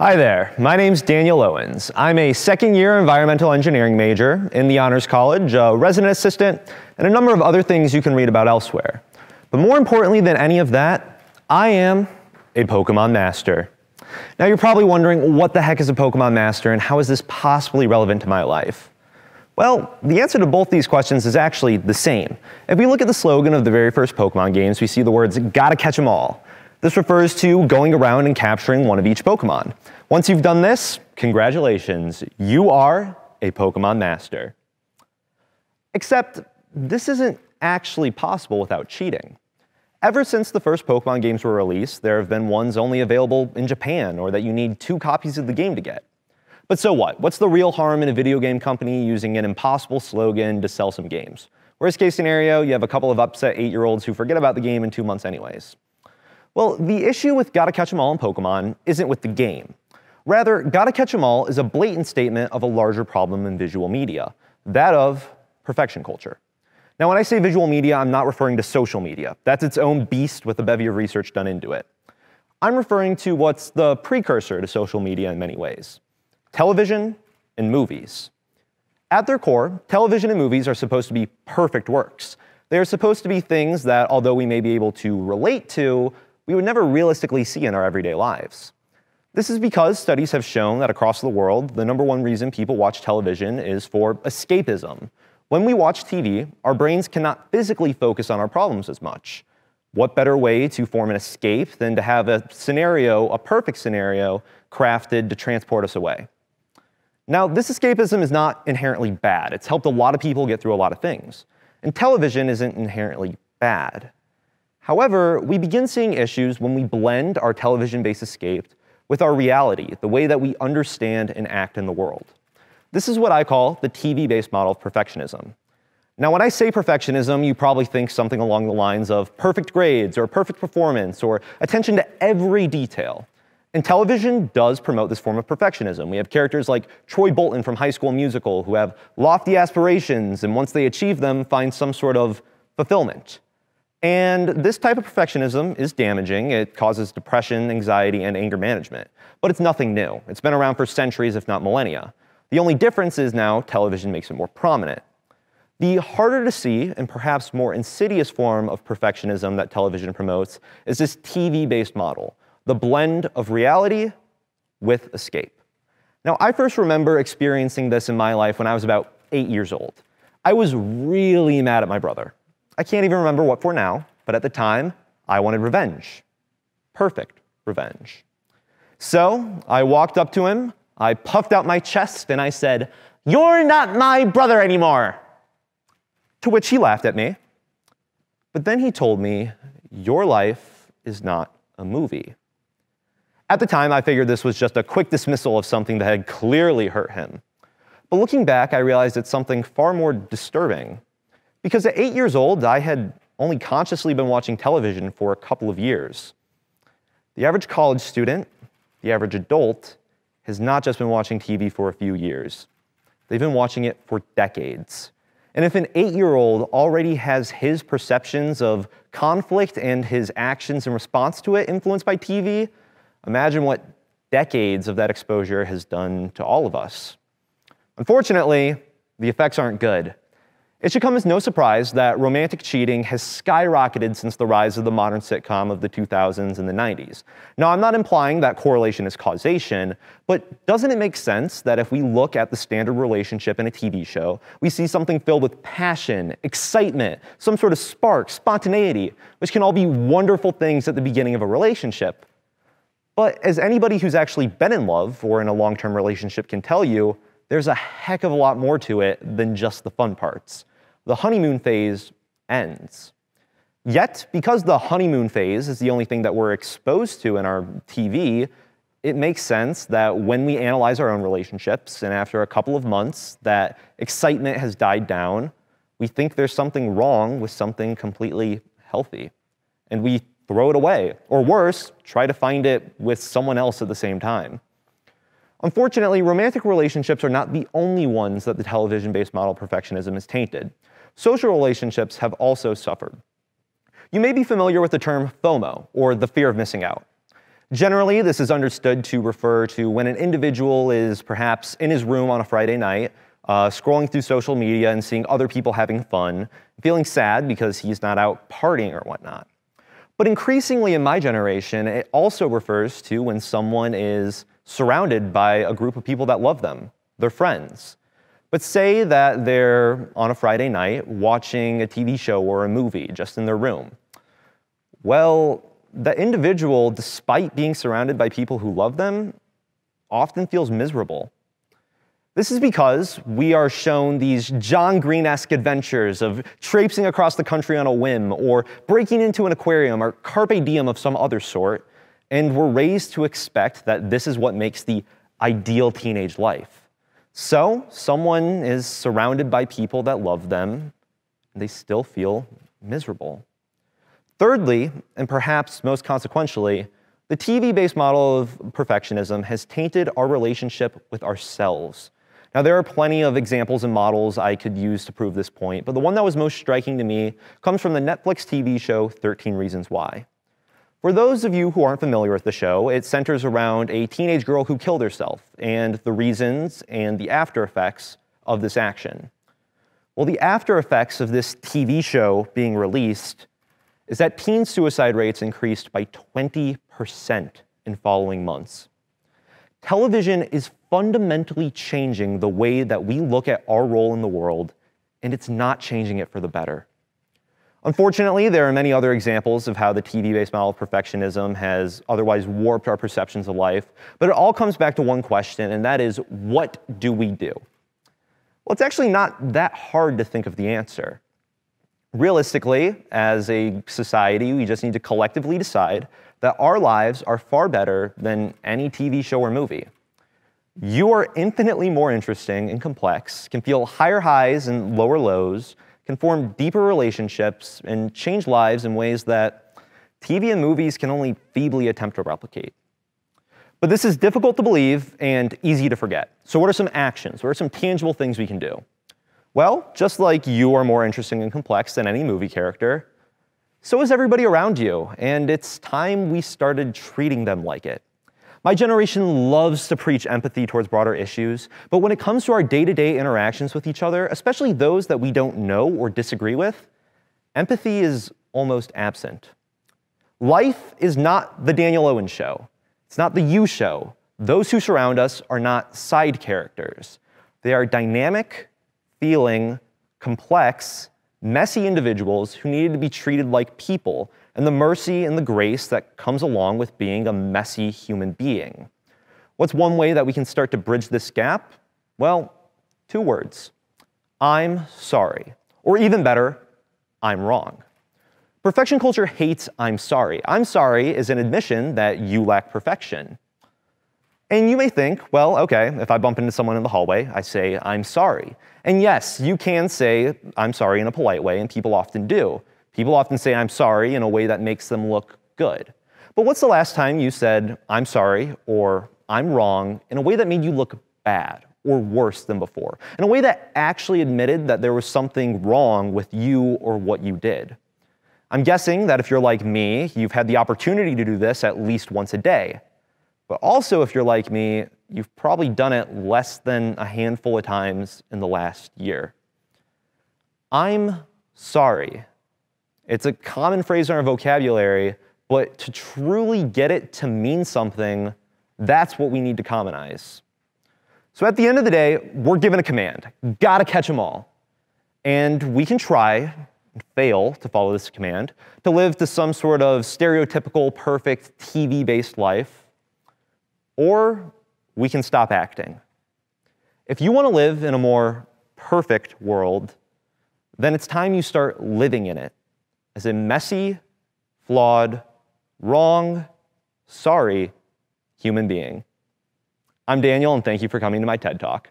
Hi there, my name's Daniel Owens. I'm a second year environmental engineering major in the Honors College, a resident assistant, and a number of other things you can read about elsewhere. But more importantly than any of that, I am a Pokemon master. Now you're probably wondering, what the heck is a Pokemon master and how is this possibly relevant to my life? Well, the answer to both these questions is actually the same. If we look at the slogan of the very first Pokemon games, we see the words, gotta catch 'em all. This refers to going around and capturing one of each Pokemon. Once you've done this, congratulations, you are a Pokemon Master. Except this isn't actually possible without cheating. Ever since the first Pokemon games were released, there have been ones only available in Japan or that you need two copies of the game to get. But so what? What's the real harm in a video game company using an impossible slogan to sell some games? Worst case scenario, you have a couple of upset eight year olds who forget about the game in two months, anyways. Well, the issue with Gotta Catch 'em All in Pokemon isn't with the game. Rather, Gotta Catch 'em All is a blatant statement of a larger problem in visual media, that of perfection culture. Now, when I say visual media, I'm not referring to social media. That's its own beast with a bevy of research done into it. I'm referring to what's the precursor to social media in many ways television and movies. At their core, television and movies are supposed to be perfect works. They are supposed to be things that, although we may be able to relate to, we would never realistically see in our everyday lives. This is because studies have shown that across the world, the number one reason people watch television is for escapism. When we watch TV, our brains cannot physically focus on our problems as much. What better way to form an escape than to have a scenario, a perfect scenario, crafted to transport us away? Now, this escapism is not inherently bad. It's helped a lot of people get through a lot of things. And television isn't inherently bad. However, we begin seeing issues when we blend our television based escape with our reality, the way that we understand and act in the world. This is what I call the TV based model of perfectionism. Now, when I say perfectionism, you probably think something along the lines of perfect grades or perfect performance or attention to every detail. And television does promote this form of perfectionism. We have characters like Troy Bolton from High School Musical who have lofty aspirations and once they achieve them, find some sort of fulfillment. And this type of perfectionism is damaging. It causes depression, anxiety, and anger management. But it's nothing new. It's been around for centuries, if not millennia. The only difference is now television makes it more prominent. The harder to see and perhaps more insidious form of perfectionism that television promotes is this TV based model, the blend of reality with escape. Now, I first remember experiencing this in my life when I was about eight years old. I was really mad at my brother. I can't even remember what for now, but at the time, I wanted revenge. Perfect revenge. So I walked up to him, I puffed out my chest, and I said, You're not my brother anymore. To which he laughed at me. But then he told me, Your life is not a movie. At the time, I figured this was just a quick dismissal of something that had clearly hurt him. But looking back, I realized it's something far more disturbing. Because at eight years old, I had only consciously been watching television for a couple of years. The average college student, the average adult, has not just been watching TV for a few years. They've been watching it for decades. And if an eight year old already has his perceptions of conflict and his actions in response to it influenced by TV, imagine what decades of that exposure has done to all of us. Unfortunately, the effects aren't good. It should come as no surprise that romantic cheating has skyrocketed since the rise of the modern sitcom of the 2000s and the 90s. Now, I'm not implying that correlation is causation, but doesn't it make sense that if we look at the standard relationship in a TV show, we see something filled with passion, excitement, some sort of spark, spontaneity, which can all be wonderful things at the beginning of a relationship? But as anybody who's actually been in love or in a long term relationship can tell you, there's a heck of a lot more to it than just the fun parts the honeymoon phase ends. Yet, because the honeymoon phase is the only thing that we're exposed to in our TV, it makes sense that when we analyze our own relationships and after a couple of months that excitement has died down, we think there's something wrong with something completely healthy. And we throw it away, or worse, try to find it with someone else at the same time. Unfortunately, romantic relationships are not the only ones that the television based model perfectionism is tainted. Social relationships have also suffered. You may be familiar with the term FOMO, or the fear of missing out. Generally, this is understood to refer to when an individual is perhaps in his room on a Friday night, uh, scrolling through social media and seeing other people having fun, feeling sad because he's not out partying or whatnot. But increasingly in my generation, it also refers to when someone is surrounded by a group of people that love them, their friends. But say that they're on a Friday night watching a TV show or a movie just in their room. Well, the individual, despite being surrounded by people who love them, often feels miserable. This is because we are shown these John Green esque adventures of traipsing across the country on a whim, or breaking into an aquarium, or carpe diem of some other sort, and we're raised to expect that this is what makes the ideal teenage life. So, someone is surrounded by people that love them, and they still feel miserable. Thirdly, and perhaps most consequentially, the TV based model of perfectionism has tainted our relationship with ourselves. Now, there are plenty of examples and models I could use to prove this point, but the one that was most striking to me comes from the Netflix TV show 13 Reasons Why. For those of you who aren't familiar with the show, it centers around a teenage girl who killed herself and the reasons and the after effects of this action. Well, the after effects of this TV show being released is that teen suicide rates increased by 20% in following months. Television is fundamentally changing the way that we look at our role in the world, and it's not changing it for the better. Unfortunately, there are many other examples of how the TV-based model of perfectionism has otherwise warped our perceptions of life, but it all comes back to one question, and that is, what do we do? Well, it's actually not that hard to think of the answer. Realistically, as a society, we just need to collectively decide that our lives are far better than any TV show or movie. You are infinitely more interesting and complex, can feel higher highs and lower lows, can form deeper relationships and change lives in ways that TV and movies can only feebly attempt to replicate. But this is difficult to believe and easy to forget. So, what are some actions? What are some tangible things we can do? Well, just like you are more interesting and complex than any movie character, so is everybody around you, and it's time we started treating them like it. My generation loves to preach empathy towards broader issues, but when it comes to our day to day interactions with each other, especially those that we don't know or disagree with, empathy is almost absent. Life is not the Daniel Owen show, it's not the you show. Those who surround us are not side characters. They are dynamic, feeling, complex, messy individuals who needed to be treated like people and the mercy and the grace that comes along with being a messy human being. What's one way that we can start to bridge this gap? Well, two words I'm sorry. Or even better, I'm wrong. Perfection culture hates I'm sorry. I'm sorry is an admission that you lack perfection. And you may think, well, okay, if I bump into someone in the hallway, I say, I'm sorry. And yes, you can say, I'm sorry in a polite way, and people often do. People often say, I'm sorry, in a way that makes them look good. But what's the last time you said, I'm sorry, or I'm wrong, in a way that made you look bad, or worse than before, in a way that actually admitted that there was something wrong with you or what you did? I'm guessing that if you're like me, you've had the opportunity to do this at least once a day. But also, if you're like me, you've probably done it less than a handful of times in the last year. I'm sorry it's a common phrase in our vocabulary, but to truly get it to mean something, that's what we need to commonize. So at the end of the day, we're given a command, gotta catch them all. And we can try, fail to follow this command, to live to some sort of stereotypical, perfect, TV-based life, or we can stop acting. If you wanna live in a more perfect world, then it's time you start living in it as a messy, flawed, wrong, sorry human being. I'm Daniel, and thank you for coming to my TED Talk.